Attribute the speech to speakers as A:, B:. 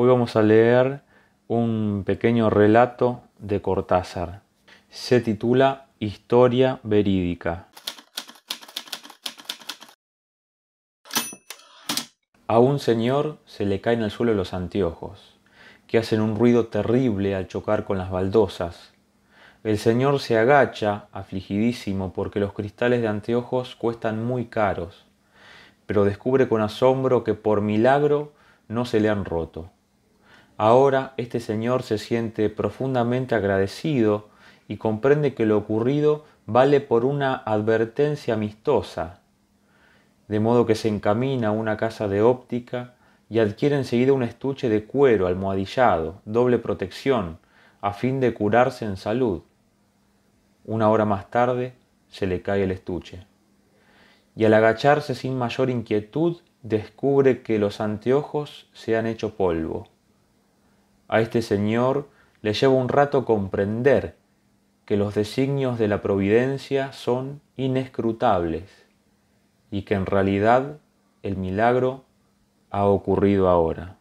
A: Hoy vamos a leer un pequeño relato de Cortázar. Se titula Historia verídica. A un señor se le caen al suelo los anteojos, que hacen un ruido terrible al chocar con las baldosas. El señor se agacha, afligidísimo, porque los cristales de anteojos cuestan muy caros, pero descubre con asombro que por milagro no se le han roto. Ahora este señor se siente profundamente agradecido y comprende que lo ocurrido vale por una advertencia amistosa, de modo que se encamina a una casa de óptica y adquiere enseguida un estuche de cuero almohadillado, doble protección, a fin de curarse en salud. Una hora más tarde se le cae el estuche. Y al agacharse sin mayor inquietud, descubre que los anteojos se han hecho polvo. A este señor le lleva un rato comprender que los designios de la providencia son inescrutables y que en realidad el milagro ha ocurrido ahora.